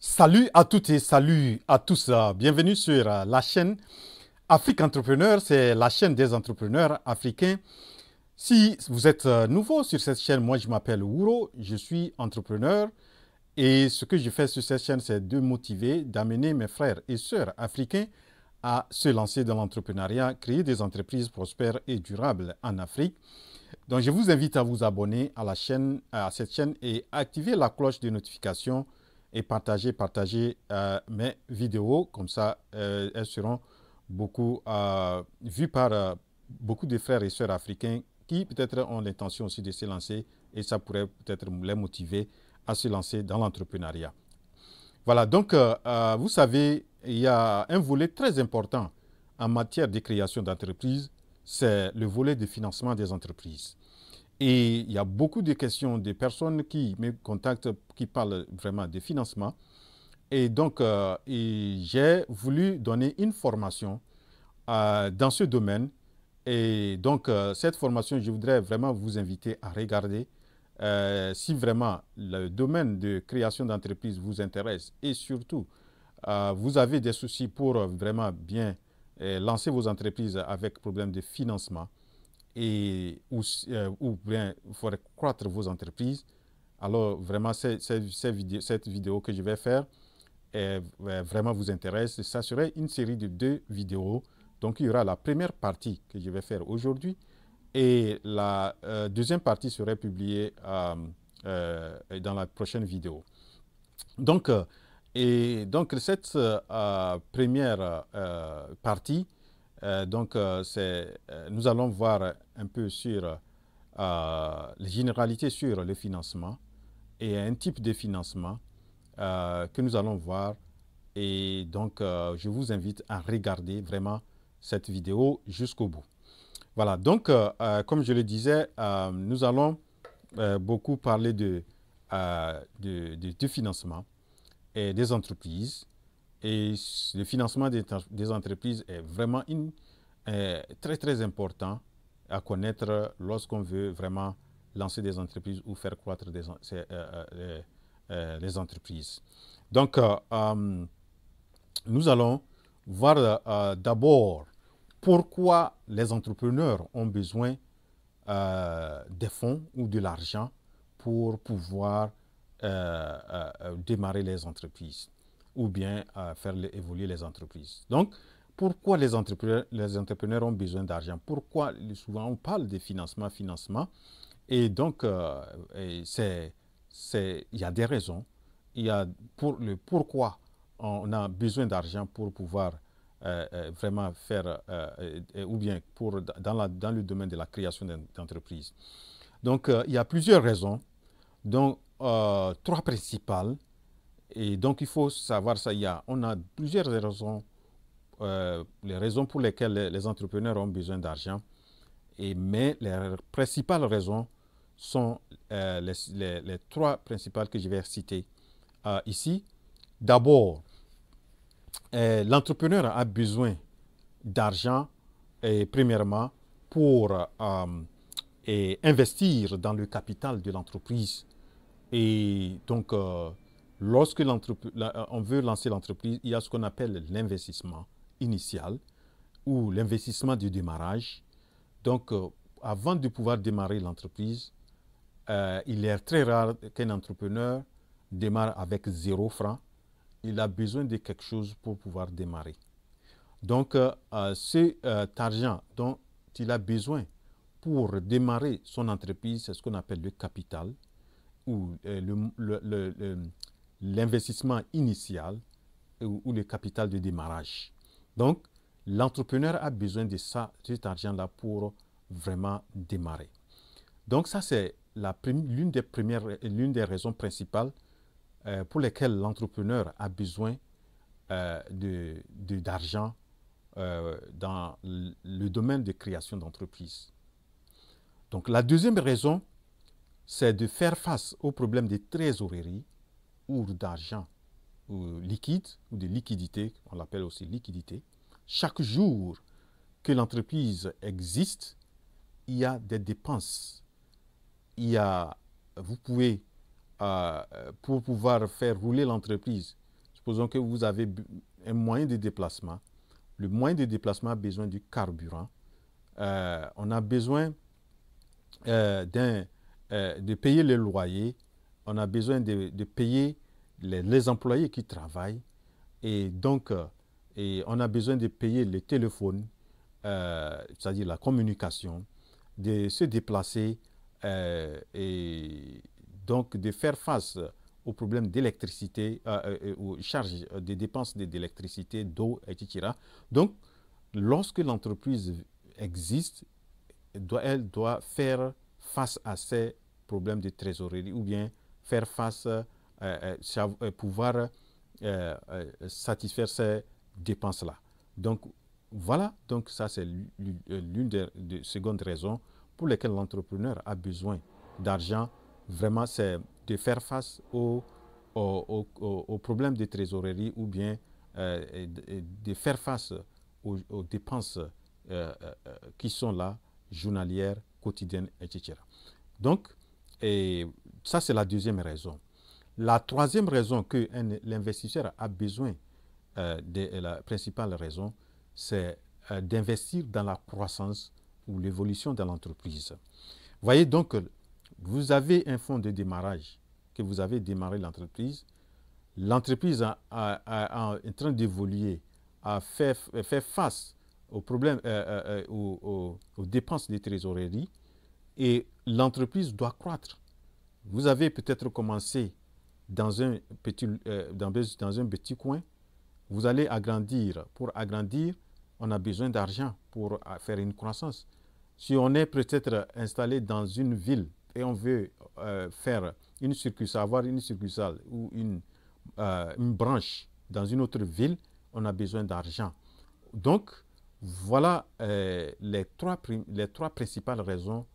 Salut à toutes et salut à tous. Bienvenue sur euh, la chaîne Afrique Entrepreneur. C'est la chaîne des entrepreneurs africains. Si vous êtes euh, nouveau sur cette chaîne, moi je m'appelle Ouro, je suis entrepreneur. Et ce que je fais sur cette chaîne, c'est de motiver, d'amener mes frères et sœurs africains à se lancer dans l'entrepreneuriat, créer des entreprises prospères et durables en Afrique. Donc je vous invite à vous abonner à la chaîne, à cette chaîne et activer la cloche de notification et partager partager euh, mes vidéos. Comme ça, euh, elles seront beaucoup euh, vues par beaucoup de frères et sœurs africains qui peut-être ont l'intention aussi de se lancer et ça pourrait peut-être les motiver à se lancer dans l'entrepreneuriat. Voilà, donc vous savez, il y a un volet très important en matière de création d'entreprises, c'est le volet de financement des entreprises. Et il y a beaucoup de questions des personnes qui me contactent, qui parlent vraiment de financement. Et donc, euh, j'ai voulu donner une formation euh, dans ce domaine. Et donc, euh, cette formation, je voudrais vraiment vous inviter à regarder si vraiment le domaine de création d'entreprise vous intéresse et surtout, vous avez des soucis pour vraiment bien lancer vos entreprises avec problème de financement et, ou, euh, ou bien croître vos entreprises, alors vraiment cette vidéo que je vais faire euh, vraiment vous intéresse. Ça serait une série de deux vidéos. Donc il y aura la première partie que je vais faire aujourd'hui et la euh, deuxième partie serait publiée euh, dans la prochaine vidéo. Donc, et donc cette première partie euh, donc, euh, euh, nous allons voir un peu sur les généralités sur le financement et un type de financement que nous allons voir. Et donc, je vous invite à regarder vraiment cette vidéo jusqu'au bout. Voilà, donc, comme je le disais, nous allons beaucoup parler de, de financement et des entreprises et le financement des, entreprises est vraiment très, très important à connaître lorsqu'on veut vraiment lancer des entreprises ou faire croître euh, euh, euh, les entreprises. Donc, nous allons voir d'abord pourquoi les entrepreneurs ont besoin des fonds ou de l'argent pour pouvoir démarrer les entreprises ou bien à faire évoluer les entreprises. Donc, pourquoi les entrepreneurs, les entrepreneurs ont besoin d'argent Pourquoi souvent on parle de financement, financement Et donc, euh, c'est, il y a des raisons. Il y a pour le pourquoi on a besoin d'argent pour pouvoir euh, euh, vraiment faire, euh, ou bien pour, dans, la, dans le domaine de la création d'entreprises. Donc, il y a plusieurs raisons, Donc, trois principales et donc, il faut savoir ça. y a, on a plusieurs raisons, euh, les raisons pour lesquelles les, entrepreneurs ont besoin d'argent. Et, mais les principales raisons sont euh, les, les, trois principales que je vais citer euh, ici. D'abord, l'entrepreneur a besoin d'argent, premièrement, pour investir dans le capital de l'entreprise. Et donc, Lorsque euh, on veut lancer l'entreprise, il y a ce qu'on appelle l'investissement initial ou l'investissement du démarrage. Donc, euh, avant de pouvoir démarrer l'entreprise, euh, il est très rare qu'un entrepreneur démarre avec zéro franc. Il a besoin de quelque chose pour pouvoir démarrer. Donc, cet argent dont il a besoin pour démarrer son entreprise, c'est ce qu'on appelle le capital ou le, l'investissement initial ou, le capital de démarrage. Donc, l'entrepreneur a besoin de ça, cet argent-là pour vraiment démarrer. Donc, ça, c'est l'une des, des raisons principales euh, pour lesquelles l'entrepreneur a besoin euh, d'argent euh, dans le domaine de création d'entreprise. Donc, la deuxième raison, c'est de faire face au problème des trésoreries ou d'argent ou liquide ou de liquidité, on l'appelle aussi liquidité, chaque jour que l'entreprise existe, il y a des dépenses. Il y a, vous pouvez, euh, pour pouvoir faire rouler l'entreprise, supposons que vous avez un moyen de déplacement. Le moyen de déplacement a besoin du carburant. Euh, on a besoin euh, de payer le loyer on a besoin de, payer les, employés qui travaillent et donc euh, et on a besoin de payer le téléphone, euh, c'est-à-dire la communication, de se déplacer euh, et donc de faire face aux problèmes d'électricité, aux charges des dépenses d'électricité, d'eau, etc. Donc, lorsque l'entreprise existe, doit, elle doit faire face à ces problèmes de trésorerie ou bien faire face, euh, euh, euh, pouvoir satisfaire ces dépenses-là. Donc voilà, donc ça c'est l'une des, secondes raisons pour lesquelles l'entrepreneur a besoin d'argent. Vraiment, c'est de faire face aux, au au problèmes de trésorerie ou bien de faire face aux, dépenses qui sont là, journalières, quotidiennes, etc. Donc, et ça, c'est la deuxième raison. La troisième raison que l'investisseur a besoin, euh, de, la principale raison, c'est euh, d'investir dans la croissance ou l'évolution de l'entreprise. Voyez donc, vous avez un fonds de démarrage que vous avez démarré l'entreprise. L'entreprise est en train d'évoluer, à faire, face aux problèmes, euh, aux, dépenses des trésorerie. Et l'entreprise doit croître. Vous avez peut-être commencé dans un, petit, euh, dans, dans un petit coin, vous allez agrandir. Pour agrandir, on a besoin d'argent pour euh, faire une croissance. Si on est peut-être installé dans une ville et on veut euh, faire une succursale, avoir une succursale ou une, une, branche dans une autre ville, on a besoin d'argent. Donc, voilà les, trois les trois principales raisons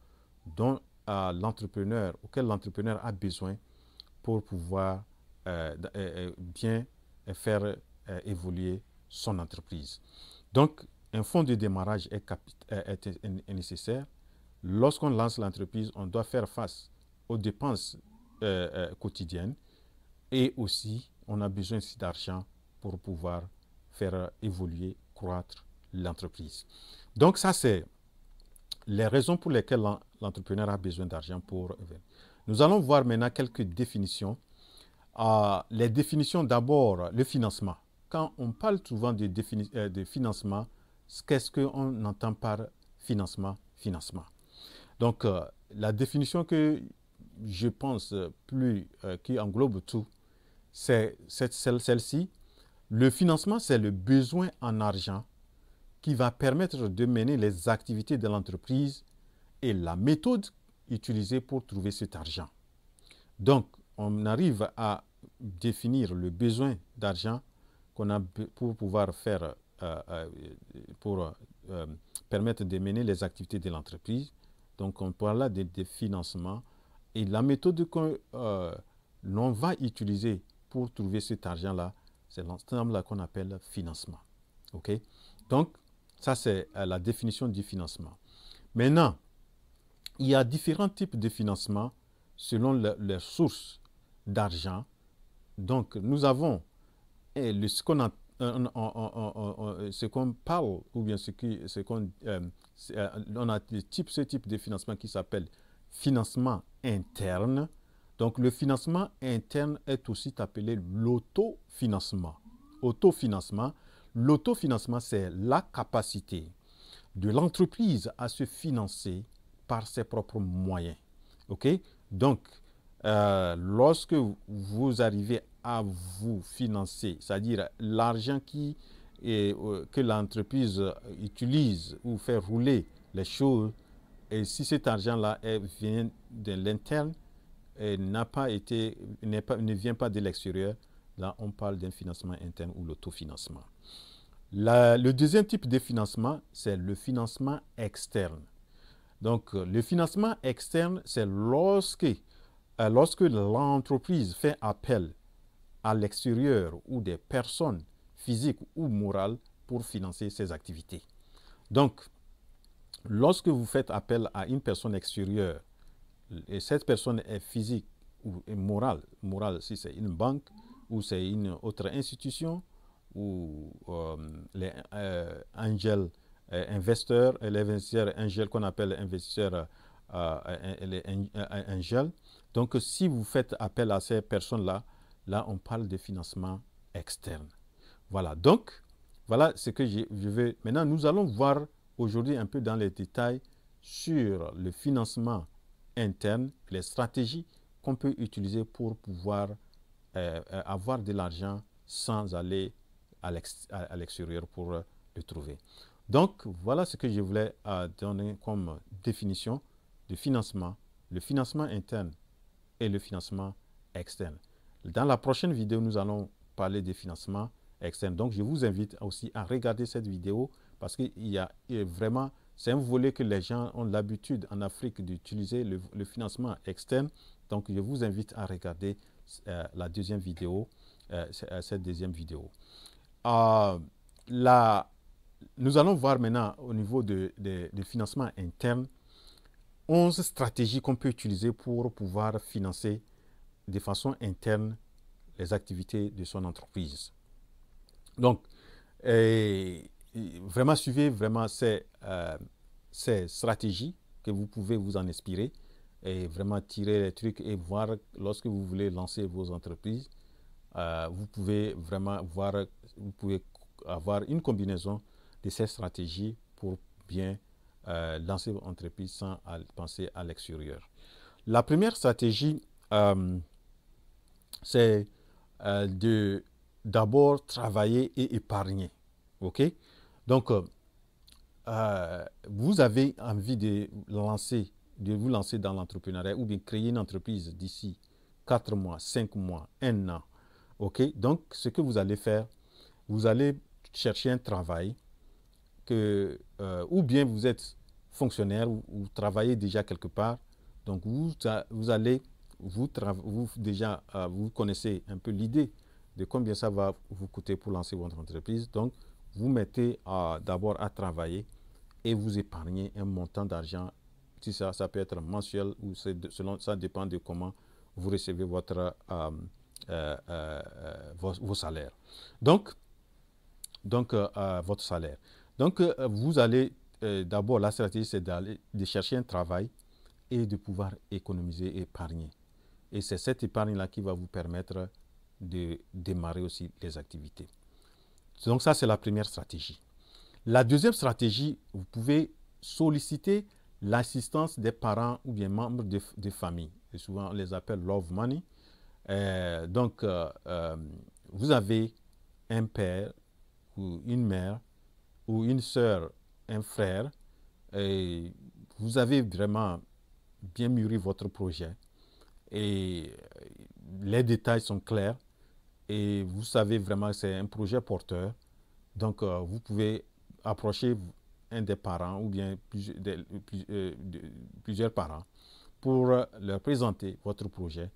dont l'entrepreneur, auquel l'entrepreneur a besoin pour pouvoir euh, euh, euh, bien faire évoluer son entreprise. Donc, un fonds de démarrage est, est nécessaire. Lorsqu'on lance l'entreprise, on doit faire face aux dépenses quotidiennes et aussi on a besoin d'argent pour pouvoir faire évoluer, croître l'entreprise. Donc ça, c'est les raisons pour lesquelles l'entrepreneur a besoin d'argent pour... Nous allons voir maintenant quelques définitions. Ah, les définitions d'abord, le financement. Quand on parle souvent de, euh, de financement, qu'est-ce qu'on entend par financement Financement. Donc, euh, la définition que je pense plus euh, qui englobe tout, c'est celle-ci. Le financement, c'est le besoin en argent qui va permettre de mener les activités de l'entreprise et la méthode utilisée pour trouver cet argent. Donc, on arrive à définir le besoin d'argent qu'on a pour pouvoir faire, euh, euh, pour euh, permettre de mener les activités de l'entreprise. Donc, on parle là des de financement et la méthode que l'on va utiliser pour trouver cet argent-là, c'est l'ensemble qu'on appelle financement. OK? Donc, ça, c'est euh, la définition du financement. Maintenant, il y a différents types de financement selon les sources d'argent. Donc, nous avons ce qu'on parle, ou bien ce qu'on euh, euh, on a type, ce type de financement qui s'appelle financement interne. Donc, le financement interne est aussi appelé l'autofinancement. Autofinancement, L'autofinancement, c'est la capacité de l'entreprise à se financer par ses propres moyens. OK Donc, euh, lorsque vous arrivez à vous financer, c'est-à-dire l'argent qui euh, que l'entreprise utilise ou fait rouler les choses, et si cet argent-là vient de l'interne et pas été, ne vient pas de l'extérieur, là on parle d'un financement interne ou l'autofinancement le deuxième type de financement, c'est le financement externe. Donc, le financement externe, c'est lorsque, euh, lorsque l'entreprise fait appel à l'extérieur ou des personnes physiques ou morales pour financer ses activités. Donc, lorsque vous faites appel à une personne extérieure, et cette personne est physique ou morale, morale si c'est une banque ou c'est une autre institution, ou euh, les euh, angels euh, investisseurs, les investisseurs angels qu'on appelle investisseurs angels. Donc, si vous faites appel à ces personnes-là, là, on parle de financement externe. Voilà, donc, voilà ce que je, je veux. Maintenant, nous allons voir aujourd'hui un peu dans les détails sur le financement interne, les stratégies qu'on peut utiliser pour pouvoir avoir de l'argent sans aller à l'extérieur pour euh, le trouver. Donc, voilà ce que je voulais euh, donner comme définition de financement, le financement interne et le financement externe. Dans la prochaine vidéo, nous allons parler des financements externes. Donc, je vous invite aussi à regarder cette vidéo parce qu'il y a vraiment, c'est un volet que les gens ont l'habitude en Afrique d'utiliser, le, financement externe. Donc, je vous invite à regarder euh, la deuxième vidéo, cette deuxième vidéo. Ah, la, nous allons voir maintenant au niveau de, financement interne 11 stratégies qu'on peut utiliser pour pouvoir financer de façon interne les activités de son entreprise. Donc, vraiment suivez vraiment ces, euh, ces stratégies que vous pouvez vous en inspirer et vraiment tirer les trucs et voir lorsque vous voulez lancer vos entreprises, euh, vous pouvez vraiment voir vous pouvez avoir une combinaison de ces stratégies pour bien euh, lancer votre entreprise sans penser à l'extérieur. La première stratégie, euh, c'est euh, de d'abord travailler et épargner. OK Donc, vous avez envie de, lancer, de vous lancer dans l'entrepreneuriat ou bien créer une entreprise d'ici 4 mois, 5 mois, 1 an. OK Donc, ce que vous allez faire, vous allez chercher un travail que, euh, ou bien vous êtes fonctionnaire ou, travaillez déjà quelque part. Donc vous, vous allez, vous, vous déjà, euh, vous connaissez un peu l'idée de combien ça va vous coûter pour lancer votre entreprise. Donc vous mettez d'abord à travailler et vous épargnez un montant d'argent. Si ça, ça peut être mensuel ou selon, ça dépend de comment vous recevez votre, euh, vos, vos, salaires. Donc, donc, euh, à votre salaire. Donc, euh, vous allez, euh, d'abord, la stratégie, c'est d'aller de chercher un travail et de pouvoir économiser et épargner. Et c'est cette épargne-là qui va vous permettre de démarrer aussi les activités. Donc ça, c'est la première stratégie. La deuxième stratégie, vous pouvez solliciter l'assistance des parents ou bien membres de, famille. Et souvent, on les appelle love money. donc, vous avez un père ou une mère ou une sœur, un frère, et vous avez vraiment bien mûri votre projet et euh, les détails sont clairs et vous savez vraiment que c'est un projet porteur. Donc, euh, vous pouvez approcher un des parents ou bien plusieurs euh, parents pour leur présenter votre projet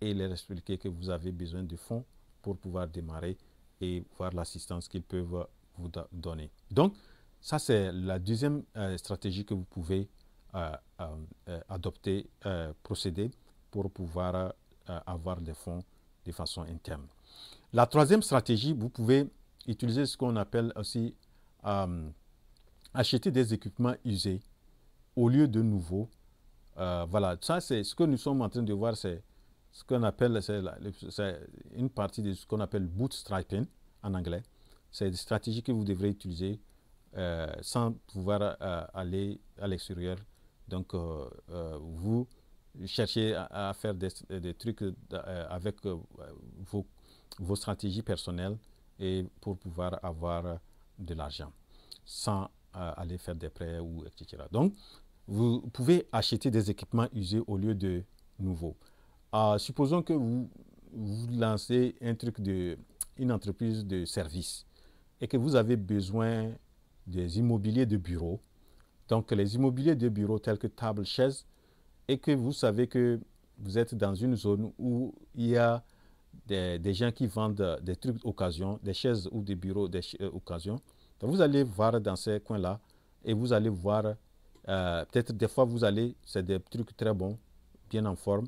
et leur expliquer que vous avez besoin de fonds pour pouvoir démarrer et voir l'assistance qu'ils peuvent vous donner. Donc, ça, c'est la deuxième euh, stratégie que vous pouvez euh, euh, adopter, procéder pour pouvoir avoir des fonds de façon interne. La troisième stratégie, vous pouvez utiliser ce qu'on appelle aussi acheter des équipements usés au lieu de nouveaux. voilà, ça, c'est ce que nous sommes en train de voir, c'est ce qu'on appelle, c'est une partie de ce qu'on appelle bootstrapping en anglais. C'est des stratégies que vous devrez utiliser euh, sans pouvoir euh, aller à l'extérieur. Donc, euh, vous cherchez à, faire des, des trucs avec vos, vos, stratégies personnelles et pour pouvoir avoir de l'argent sans aller faire des prêts ou etc. Donc, vous pouvez acheter des équipements usés au lieu de nouveaux. Ah, supposons que vous, vous lancez un truc de, une entreprise de service et que vous avez besoin des immobiliers de bureau. Donc les immobiliers de bureaux tels que table, chaise, et que vous savez que vous êtes dans une zone où il y a des, gens qui vendent des trucs d'occasion, des chaises ou des bureaux d'occasion. Euh, Donc vous allez voir dans ces coins-là et vous allez voir, euh, peut-être des fois vous allez, c'est des trucs très bons, bien en forme,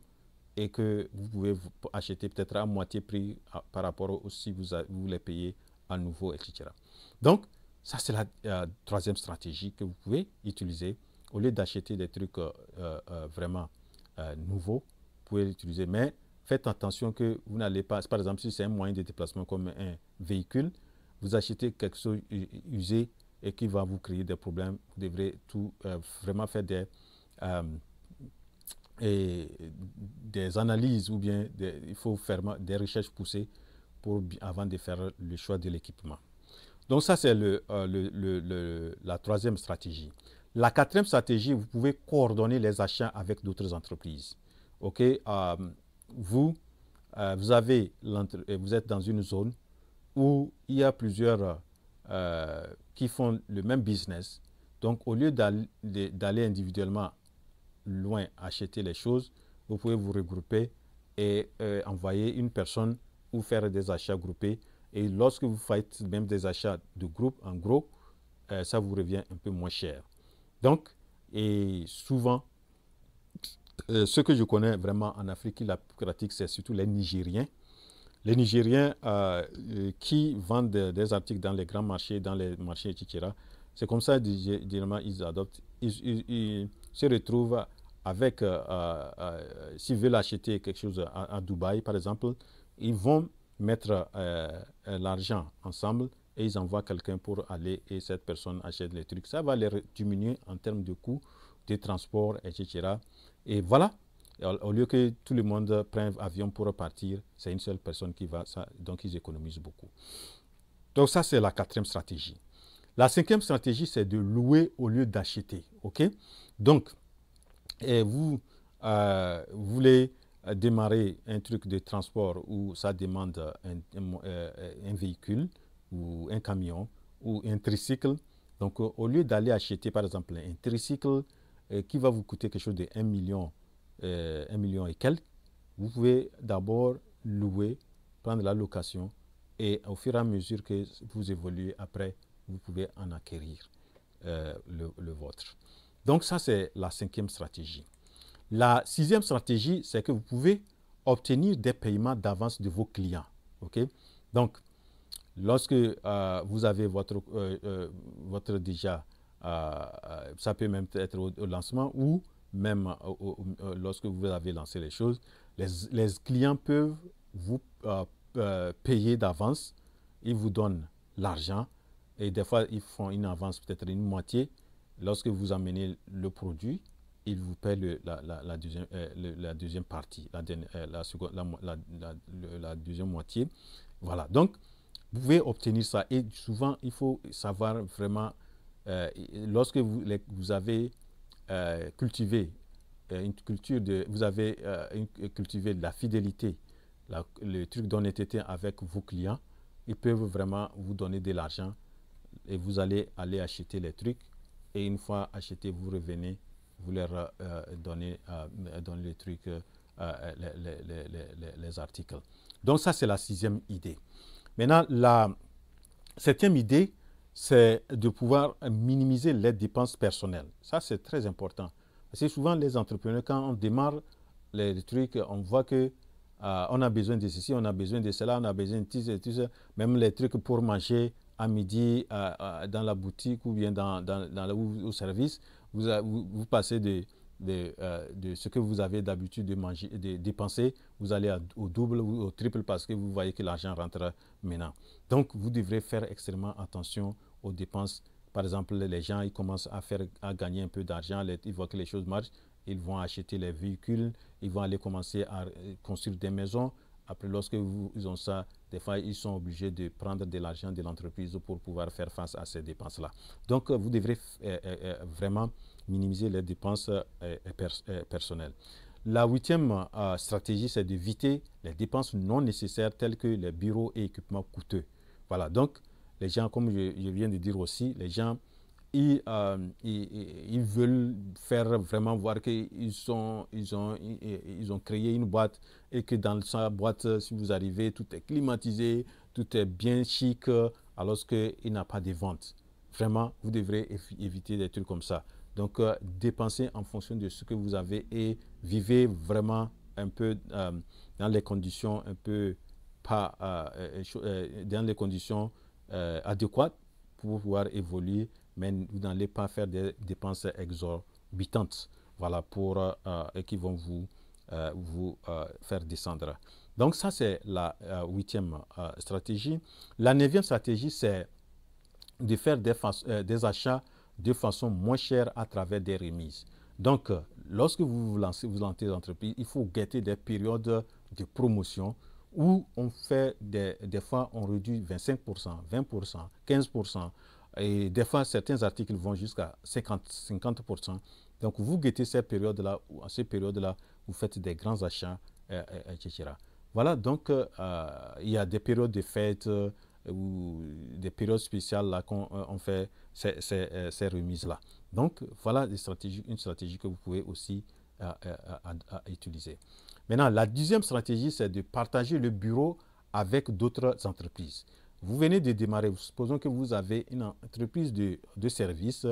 et que vous pouvez acheter peut-être à moitié prix ah, par rapport au si vous, voulez payer à nouveau, etc. Donc, ça, c'est la troisième stratégie que vous pouvez utiliser. Au lieu d'acheter des trucs euh, euh, euh, vraiment nouveaux, vous pouvez l'utiliser. Mais faites attention que vous n'allez pas, par exemple, si c'est un moyen de déplacement comme un véhicule, vous achetez quelque chose usé et qui va vous créer des problèmes. Vous devrez tout vraiment faire des et des analyses ou bien il faut faire des recherches poussées pour, avant de faire le choix de l'équipement. Donc ça, c'est euh, le, la troisième stratégie. La quatrième stratégie, vous pouvez coordonner les achats avec d'autres entreprises. OK, euh, vous, euh, vous, avez vous êtes dans une zone où il y a plusieurs qui font le même business. Donc, au lieu d'aller individuellement loin acheter les choses, vous pouvez vous regrouper et euh, envoyer une personne ou faire des achats groupés. Et lorsque vous faites même des achats de groupe, en gros, euh, ça vous revient un peu moins cher. Donc, et souvent, euh, ce que je connais vraiment en Afrique la pratique, c'est surtout les Nigériens. Les Nigériens qui vendent des articles dans les grands marchés, dans les marchés, etc., c'est comme ça, généralement, ils adoptent. Ils, se retrouvent avec, euh, euh, euh, s'ils veulent acheter quelque chose à, Dubaï, par exemple, ils vont mettre l'argent ensemble et ils envoient quelqu'un pour aller et cette personne achète les trucs. Ça va les diminuer en termes de coûts de transport, etc. Et voilà, au lieu que tout le monde prenne avion pour partir, c'est une seule personne qui va, ça, donc ils économisent beaucoup. Donc ça, c'est la quatrième stratégie. La cinquième stratégie, c'est de louer au lieu d'acheter. OK Donc, eh, euh, vous voulez euh, démarrer un truc de transport où ça demande euh, un, véhicule ou un camion ou un tricycle. Donc, au lieu d'aller acheter, par exemple, un tricycle qui va vous coûter quelque chose de 1 million, 1 million et quelques, vous pouvez d'abord louer, prendre la location et au fur et à mesure que vous évoluez après, vous pouvez en acquérir euh, le, vôtre. Donc ça, c'est la cinquième stratégie. La sixième stratégie, c'est que vous pouvez obtenir des paiements d'avance de vos clients. Donc, lorsque euh, vous avez votre, euh, votre déjà, ça peut même être au, lancement ou même lorsque vous avez lancé les choses, les clients peuvent vous payer d'avance. Ils vous donnent l'argent et des fois, ils font une avance, peut-être une moitié. Lorsque vous amenez le produit, ils vous paient le, la, la, deuxième, euh, la, deuxième, partie, la, euh, seconde, la, deuxième moitié. Voilà. Donc, vous pouvez obtenir ça. Et souvent, il faut savoir vraiment, euh, lorsque vous, vous avez cultivé une culture de, vous avez cultivé de la fidélité, le truc d'honnêteté avec vos clients, ils peuvent vraiment vous donner de l'argent et vous allez aller acheter les trucs. Et une fois acheté, vous revenez, vous leur euh, euh, donnez, les trucs, euh, les, articles. Donc ça, c'est la sixième idée. Maintenant, la septième idée, c'est de pouvoir minimiser les dépenses personnelles. Ça, c'est très important. C'est souvent les entrepreneurs, quand on démarre les trucs, on voit que on a besoin de ceci, on a besoin de cela, on a besoin de ça. même les trucs pour manger, à midi dans la boutique ou bien dans, dans, au service, vous, vous, passez de, euh, de, ce que vous avez d'habitude de, manger, de dépenser, vous allez au double ou au triple parce que vous voyez que l'argent rentre maintenant. Donc, vous devrez faire extrêmement attention aux dépenses. Par exemple, les gens, ils commencent à, faire, à gagner un peu d'argent, ils voient que les choses marchent, ils vont acheter les véhicules, ils vont aller commencer à euh, construire des maisons, après, lorsque vous, ils ont ça, des fois, ils sont obligés de prendre de l'argent de l'entreprise pour pouvoir faire face à ces dépenses-là. Donc, euh, vous devrez euh, euh, vraiment minimiser les dépenses personnelles. La huitième stratégie, c'est d'éviter les dépenses non nécessaires telles que les bureaux et équipements coûteux. Voilà, donc les gens, comme je viens de dire aussi, les gens euh, ils, veulent faire vraiment voir qu'ils ils ont, ils ont créé une boîte et que dans sa boîte, euh, si vous arrivez, tout est climatisé, tout est bien chic, euh, alors qu'il n'a pas de vente. Vraiment, vous devrez éviter des trucs comme ça. Donc, dépensez en fonction de ce que vous avez et vivez vraiment un peu dans les conditions un peu pas dans les conditions adéquates pour pouvoir évoluer, mais vous n'allez pas faire des dépenses exorbitantes, voilà, pour, euh, et qui vont vous, euh, vous euh, faire descendre. Donc ça, c'est la huitième stratégie. La neuvième stratégie, c'est de faire des, des, achats de façon moins chère à travers des remises. Donc, lorsque vous vous lancez, vous lancez l'entreprise, il faut guetter des périodes de promotion où on fait des, des fois, on réduit 25%, 20%, 15%, et des fois, certains articles vont jusqu'à 50, 50%. Donc, vous guettez ces périodes-là, ou à ces périodes-là, vous faites des grands achats, euh, euh, etc. Voilà, donc, euh, il y a des périodes de fêtes ou des périodes spéciales là qu'on fait ces, ces, ces remises-là. Donc, voilà une stratégie que vous pouvez aussi à, utiliser. Maintenant, la deuxième stratégie, c'est de partager le bureau avec d'autres entreprises. Vous venez de démarrer, supposons que vous avez une entreprise de, service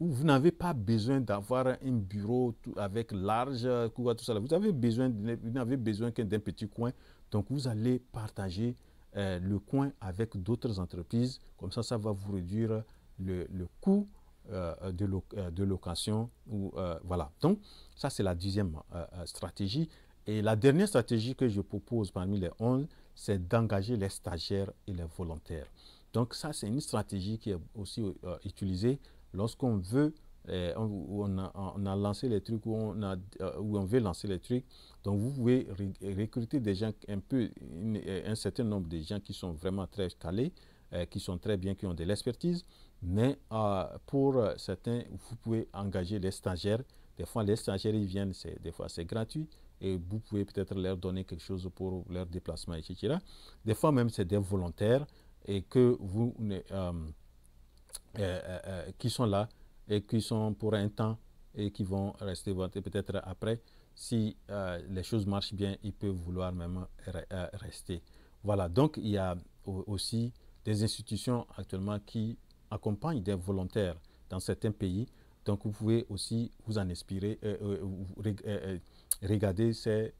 où vous n'avez pas besoin d'avoir un bureau avec large, tout ça. Vous avez besoin, n'avez besoin qu'un d'un petit coin. Donc, vous allez partager euh, le coin avec d'autres entreprises. Comme ça, ça va vous réduire le, coût euh, de, euh, de, location. voilà. Donc, ça, c'est la deuxième stratégie. Et la dernière stratégie que je propose parmi les 11, c'est d'engager les stagiaires et les volontaires. Donc ça, c'est une stratégie qui est aussi euh, utilisée lorsqu'on veut, euh, on, a, lancé les trucs, où on, a, euh, où on veut lancer les trucs. Donc vous pouvez recruter des gens, un peu, euh, un certain nombre de gens qui sont vraiment très calés, qui sont très bien, qui ont de l'expertise. Mais pour certains, vous pouvez engager les stagiaires. Des fois, les stagiaires, ils viennent, des fois, c'est gratuit et vous pouvez peut-être leur donner quelque chose pour leur déplacement, etc. Des fois même, c'est des volontaires et que vous, euh, euh, euh, qui sont là et qui sont pour un temps et qui vont rester peut-être après. Si les choses marchent bien, ils peuvent vouloir même rester. Voilà, donc il y a aussi des institutions actuellement qui accompagnent des volontaires dans certains pays. Donc vous pouvez aussi vous en inspirer, euh, Regardez ces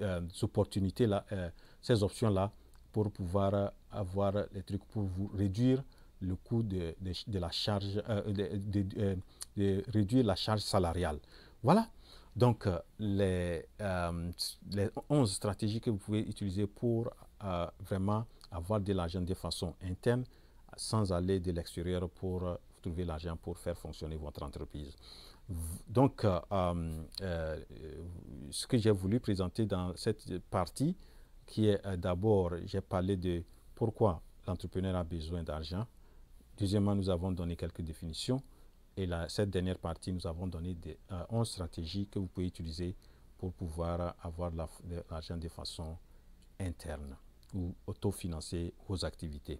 euh, opportunités-là, euh, ces options-là, pour pouvoir avoir les trucs pour vous réduire le coût de, la charge, euh, de, réduire la charge salariale. Voilà. Donc, les, les 11 stratégies que vous pouvez utiliser pour vraiment avoir de l'argent de façon interne sans aller de l'extérieur pour trouver l'argent pour faire fonctionner votre entreprise. Donc, euh, euh, euh, ce que j'ai voulu présenter dans cette partie, qui est d'abord, j'ai parlé de pourquoi l'entrepreneur a besoin d'argent. Deuxièmement, nous avons donné quelques définitions. Et cette dernière partie, nous avons donné des, 11 stratégies que vous pouvez utiliser pour pouvoir avoir l'argent de façon interne ou autofinancer vos activités.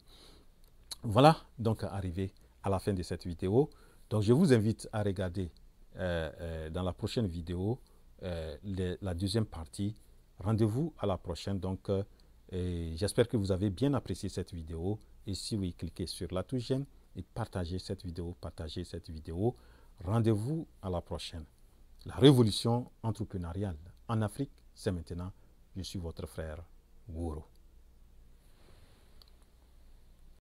Voilà donc arrivé à la fin de cette vidéo. Donc je vous invite à regarder euh, euh, dans la prochaine vidéo, euh, la deuxième partie. Rendez-vous à la prochaine. Donc, j'espère que vous avez bien apprécié cette vidéo. Et si vous cliquez sur la touche j'aime et partagez cette vidéo. Partagez cette vidéo. Rendez-vous à la prochaine. La révolution entrepreneuriale en Afrique, c'est maintenant. Je suis votre frère Gourou.